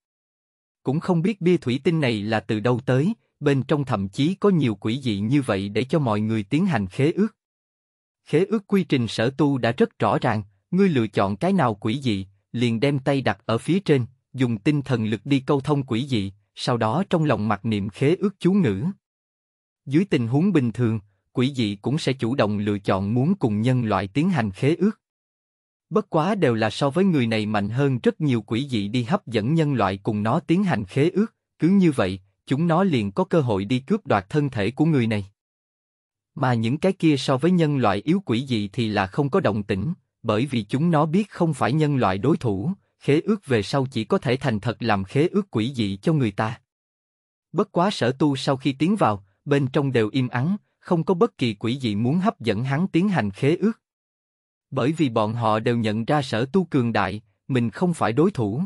cũng không biết bia thủy tinh này là từ đâu tới, bên trong thậm chí có nhiều quỷ dị như vậy để cho mọi người tiến hành khế ước. Khế ước quy trình sở tu đã rất rõ ràng, ngươi lựa chọn cái nào quỷ dị, liền đem tay đặt ở phía trên, dùng tinh thần lực đi câu thông quỷ dị, sau đó trong lòng mặc niệm khế ước chú ngữ. Dưới tình huống bình thường, quỷ dị cũng sẽ chủ động lựa chọn muốn cùng nhân loại tiến hành khế ước bất quá đều là so với người này mạnh hơn rất nhiều quỷ dị đi hấp dẫn nhân loại cùng nó tiến hành khế ước, cứ như vậy, chúng nó liền có cơ hội đi cướp đoạt thân thể của người này. Mà những cái kia so với nhân loại yếu quỷ dị thì là không có động tĩnh, bởi vì chúng nó biết không phải nhân loại đối thủ, khế ước về sau chỉ có thể thành thật làm khế ước quỷ dị cho người ta. Bất quá sở tu sau khi tiến vào, bên trong đều im ắng, không có bất kỳ quỷ dị muốn hấp dẫn hắn tiến hành khế ước, bởi vì bọn họ đều nhận ra sở tu cường đại, mình không phải đối thủ.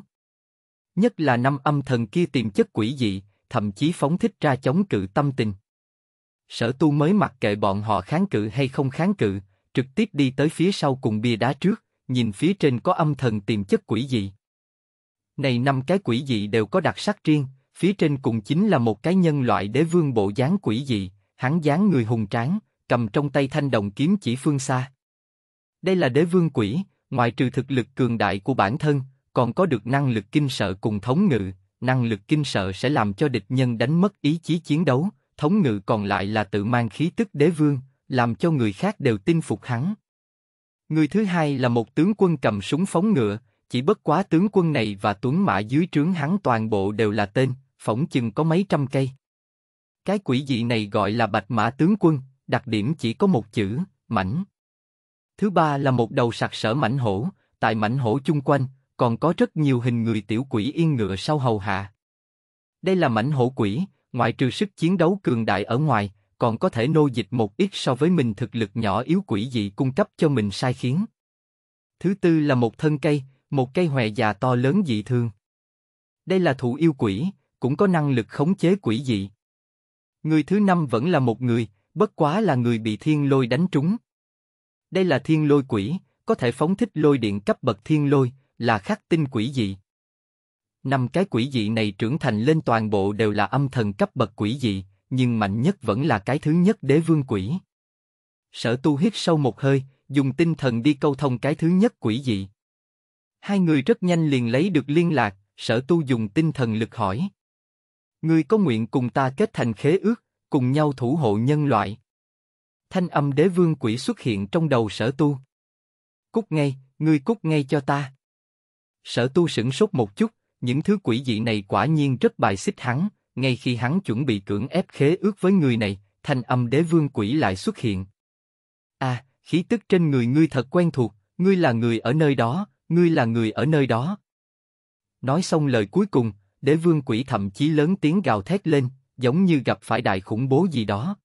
Nhất là năm âm thần kia tìm chất quỷ dị, thậm chí phóng thích ra chống cự tâm tình. Sở tu mới mặc kệ bọn họ kháng cự hay không kháng cự, trực tiếp đi tới phía sau cùng bia đá trước, nhìn phía trên có âm thần tìm chất quỷ dị. Này năm cái quỷ dị đều có đặc sắc riêng, phía trên cùng chính là một cái nhân loại đế vương bộ dáng quỷ dị, hắn dáng người hùng tráng, cầm trong tay thanh đồng kiếm chỉ phương xa. Đây là đế vương quỷ, ngoài trừ thực lực cường đại của bản thân, còn có được năng lực kinh sợ cùng thống ngự. Năng lực kinh sợ sẽ làm cho địch nhân đánh mất ý chí chiến đấu, thống ngự còn lại là tự mang khí tức đế vương, làm cho người khác đều tin phục hắn. Người thứ hai là một tướng quân cầm súng phóng ngựa, chỉ bất quá tướng quân này và tuấn mã dưới trướng hắn toàn bộ đều là tên, phỏng chừng có mấy trăm cây. Cái quỷ dị này gọi là bạch mã tướng quân, đặc điểm chỉ có một chữ, mảnh. Thứ ba là một đầu sặc sỡ mảnh hổ, tại mảnh hổ chung quanh, còn có rất nhiều hình người tiểu quỷ yên ngựa sau hầu hạ. Đây là mảnh hổ quỷ, ngoại trừ sức chiến đấu cường đại ở ngoài, còn có thể nô dịch một ít so với mình thực lực nhỏ yếu quỷ dị cung cấp cho mình sai khiến. Thứ tư là một thân cây, một cây hòe già to lớn dị thường. Đây là thụ yêu quỷ, cũng có năng lực khống chế quỷ dị. Người thứ năm vẫn là một người, bất quá là người bị thiên lôi đánh trúng. Đây là thiên lôi quỷ, có thể phóng thích lôi điện cấp bậc thiên lôi, là khắc tinh quỷ dị. Năm cái quỷ dị này trưởng thành lên toàn bộ đều là âm thần cấp bậc quỷ dị, nhưng mạnh nhất vẫn là cái thứ nhất đế vương quỷ. Sở tu hít sâu một hơi, dùng tinh thần đi câu thông cái thứ nhất quỷ dị. Hai người rất nhanh liền lấy được liên lạc, sở tu dùng tinh thần lực hỏi. người có nguyện cùng ta kết thành khế ước, cùng nhau thủ hộ nhân loại thanh âm đế vương quỷ xuất hiện trong đầu sở tu. Cút ngay, ngươi cút ngay cho ta. Sở tu sững sốt một chút, những thứ quỷ dị này quả nhiên rất bài xích hắn, ngay khi hắn chuẩn bị cưỡng ép khế ước với người này, thanh âm đế vương quỷ lại xuất hiện. A, à, khí tức trên người ngươi thật quen thuộc, ngươi là người ở nơi đó, ngươi là người ở nơi đó. Nói xong lời cuối cùng, đế vương quỷ thậm chí lớn tiếng gào thét lên, giống như gặp phải đại khủng bố gì đó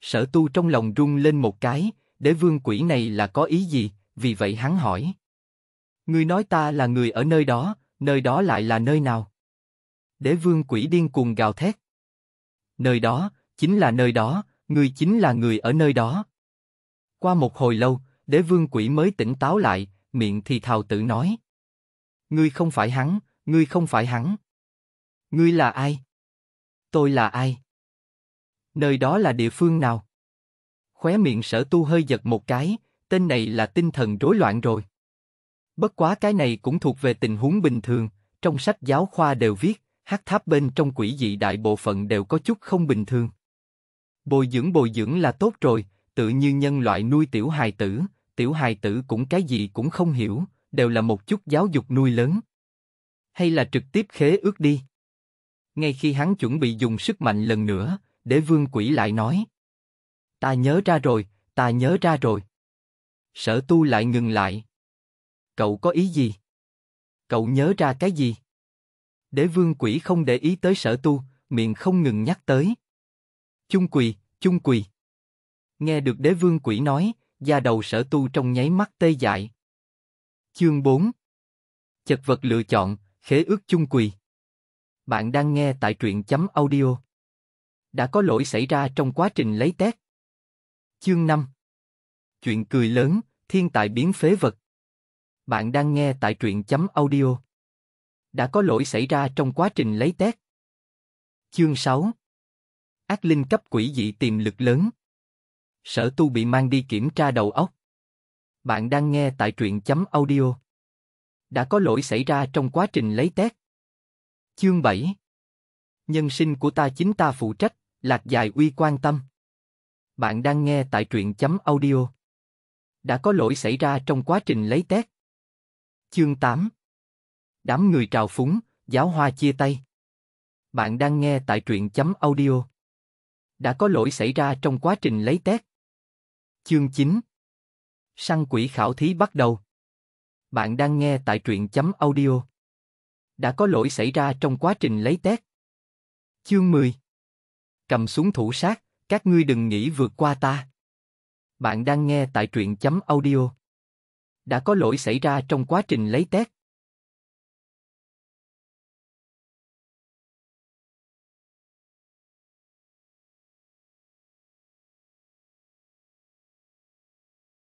sở tu trong lòng rung lên một cái, đế vương quỷ này là có ý gì, vì vậy hắn hỏi. Ngươi nói ta là người ở nơi đó, nơi đó lại là nơi nào? Đế vương quỷ điên cuồng gào thét. Nơi đó, chính là nơi đó, ngươi chính là người ở nơi đó. Qua một hồi lâu, đế vương quỷ mới tỉnh táo lại, miệng thì thào tự nói. Ngươi không phải hắn, ngươi không phải hắn. Ngươi là ai? Tôi là ai? Nơi đó là địa phương nào? Khóe miệng sở tu hơi giật một cái, tên này là tinh thần rối loạn rồi. Bất quá cái này cũng thuộc về tình huống bình thường, trong sách giáo khoa đều viết, hát tháp bên trong quỷ dị đại bộ phận đều có chút không bình thường. Bồi dưỡng bồi dưỡng là tốt rồi, tự như nhân loại nuôi tiểu hài tử, tiểu hài tử cũng cái gì cũng không hiểu, đều là một chút giáo dục nuôi lớn. Hay là trực tiếp khế ước đi. Ngay khi hắn chuẩn bị dùng sức mạnh lần nữa, Đế vương quỷ lại nói. Ta nhớ ra rồi, ta nhớ ra rồi. Sở tu lại ngừng lại. Cậu có ý gì? Cậu nhớ ra cái gì? Đế vương quỷ không để ý tới sở tu, miệng không ngừng nhắc tới. Chung quỳ, chung quỳ. Nghe được đế vương quỷ nói, da đầu sở tu trong nháy mắt tê dại. Chương 4 Chật vật lựa chọn, khế ước chung quỳ. Bạn đang nghe tại truyện chấm audio đã có lỗi xảy ra trong quá trình lấy tét. Chương 5 Chuyện cười lớn, thiên tài biến phế vật. Bạn đang nghe tại truyện chấm audio. Đã có lỗi xảy ra trong quá trình lấy tét. Chương 6 Ác linh cấp quỷ dị tiềm lực lớn. Sở tu bị mang đi kiểm tra đầu óc. Bạn đang nghe tại truyện chấm audio. Đã có lỗi xảy ra trong quá trình lấy tét. Chương 7 Nhân sinh của ta chính ta phụ trách, lạc dài uy quan tâm. Bạn đang nghe tại truyện chấm audio. Đã có lỗi xảy ra trong quá trình lấy tét. Chương 8 Đám người trào phúng, giáo hoa chia tay. Bạn đang nghe tại truyện chấm audio. Đã có lỗi xảy ra trong quá trình lấy tét. Chương 9 Săn quỷ khảo thí bắt đầu. Bạn đang nghe tại truyện chấm audio. Đã có lỗi xảy ra trong quá trình lấy tét. Chương 10 Cầm xuống thủ sát, các ngươi đừng nghĩ vượt qua ta. Bạn đang nghe tại truyện chấm audio. Đã có lỗi xảy ra trong quá trình lấy test,